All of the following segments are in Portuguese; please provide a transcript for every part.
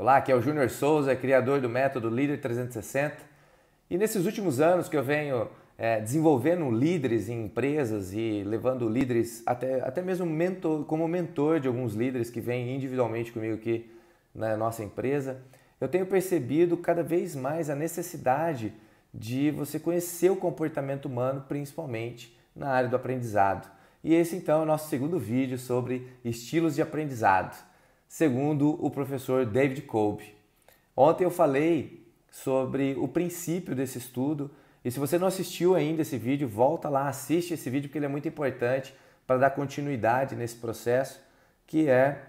Olá, aqui é o Júnior Souza, criador do método Líder 360. E nesses últimos anos que eu venho é, desenvolvendo líderes em empresas e levando líderes, até, até mesmo mentor, como mentor de alguns líderes que vêm individualmente comigo aqui na nossa empresa, eu tenho percebido cada vez mais a necessidade de você conhecer o comportamento humano, principalmente na área do aprendizado. E esse então é o nosso segundo vídeo sobre estilos de aprendizado segundo o professor David Kolbe. Ontem eu falei sobre o princípio desse estudo e se você não assistiu ainda esse vídeo, volta lá, assiste esse vídeo porque ele é muito importante para dar continuidade nesse processo que é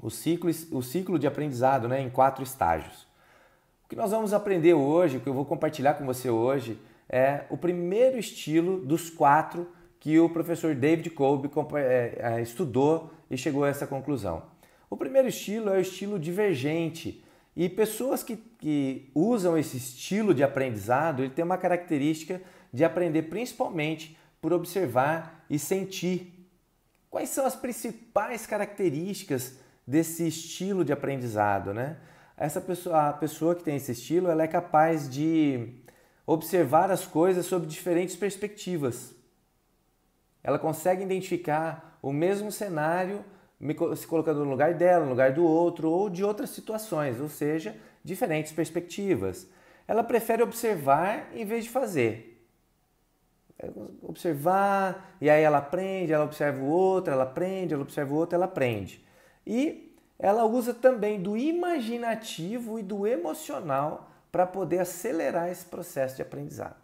o ciclo, o ciclo de aprendizado né, em quatro estágios. O que nós vamos aprender hoje, o que eu vou compartilhar com você hoje, é o primeiro estilo dos quatro que o professor David Kolbe é, é, estudou e chegou a essa conclusão. O primeiro estilo é o estilo divergente. E pessoas que, que usam esse estilo de aprendizado, ele tem uma característica de aprender principalmente por observar e sentir. Quais são as principais características desse estilo de aprendizado, né? Essa pessoa, a pessoa que tem esse estilo, ela é capaz de observar as coisas sob diferentes perspectivas. Ela consegue identificar o mesmo cenário se colocando no lugar dela, no lugar do outro ou de outras situações, ou seja, diferentes perspectivas. Ela prefere observar em vez de fazer. É, observar, e aí ela aprende, ela observa o outro, ela aprende, ela observa o outro, ela aprende. E ela usa também do imaginativo e do emocional para poder acelerar esse processo de aprendizado.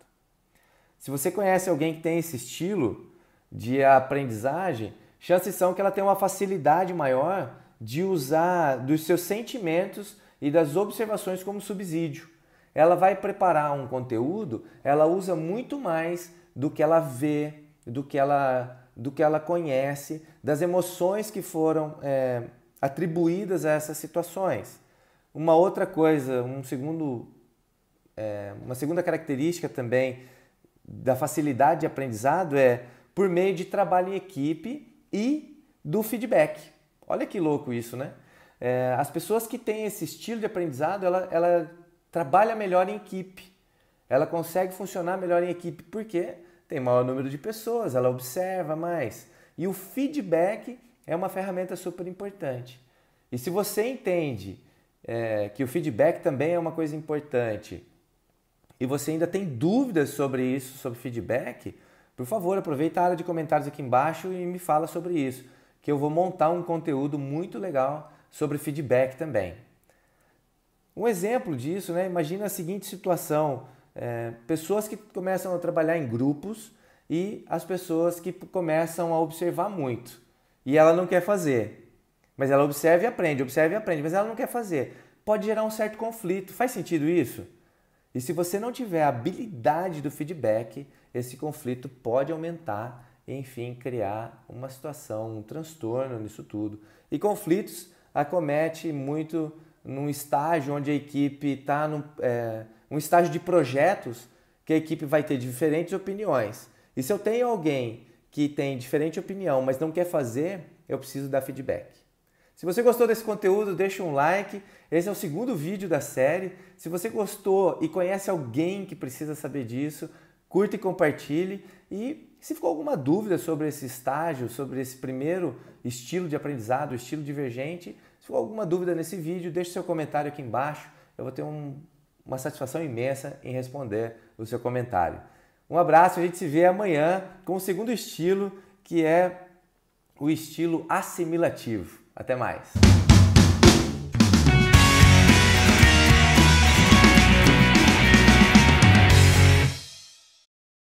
Se você conhece alguém que tem esse estilo de aprendizagem, chances são que ela tem uma facilidade maior de usar dos seus sentimentos e das observações como subsídio. Ela vai preparar um conteúdo, ela usa muito mais do que ela vê, do que ela, do que ela conhece, das emoções que foram é, atribuídas a essas situações. Uma outra coisa, um segundo, é, uma segunda característica também da facilidade de aprendizado é por meio de trabalho em equipe e do feedback. Olha que louco isso, né? É, as pessoas que têm esse estilo de aprendizado, ela, ela trabalha melhor em equipe. Ela consegue funcionar melhor em equipe porque tem maior número de pessoas, ela observa mais. E o feedback é uma ferramenta super importante. E se você entende é, que o feedback também é uma coisa importante e você ainda tem dúvidas sobre isso, sobre feedback, por favor, aproveita a área de comentários aqui embaixo e me fala sobre isso, que eu vou montar um conteúdo muito legal sobre feedback também. Um exemplo disso, né? imagina a seguinte situação: é, pessoas que começam a trabalhar em grupos e as pessoas que começam a observar muito e ela não quer fazer, mas ela observa e aprende, observa e aprende, mas ela não quer fazer. Pode gerar um certo conflito. Faz sentido isso? E se você não tiver a habilidade do feedback, esse conflito pode aumentar, enfim, criar uma situação, um transtorno nisso tudo. E conflitos acomete muito num estágio onde a equipe está num é, um estágio de projetos que a equipe vai ter diferentes opiniões. E se eu tenho alguém que tem diferente opinião, mas não quer fazer, eu preciso dar feedback. Se você gostou desse conteúdo, deixa um like. Esse é o segundo vídeo da série. Se você gostou e conhece alguém que precisa saber disso, Curta e compartilhe. E se ficou alguma dúvida sobre esse estágio, sobre esse primeiro estilo de aprendizado, estilo divergente, se ficou alguma dúvida nesse vídeo, deixe seu comentário aqui embaixo. Eu vou ter um, uma satisfação imensa em responder o seu comentário. Um abraço, a gente se vê amanhã com o segundo estilo, que é o estilo assimilativo. Até mais!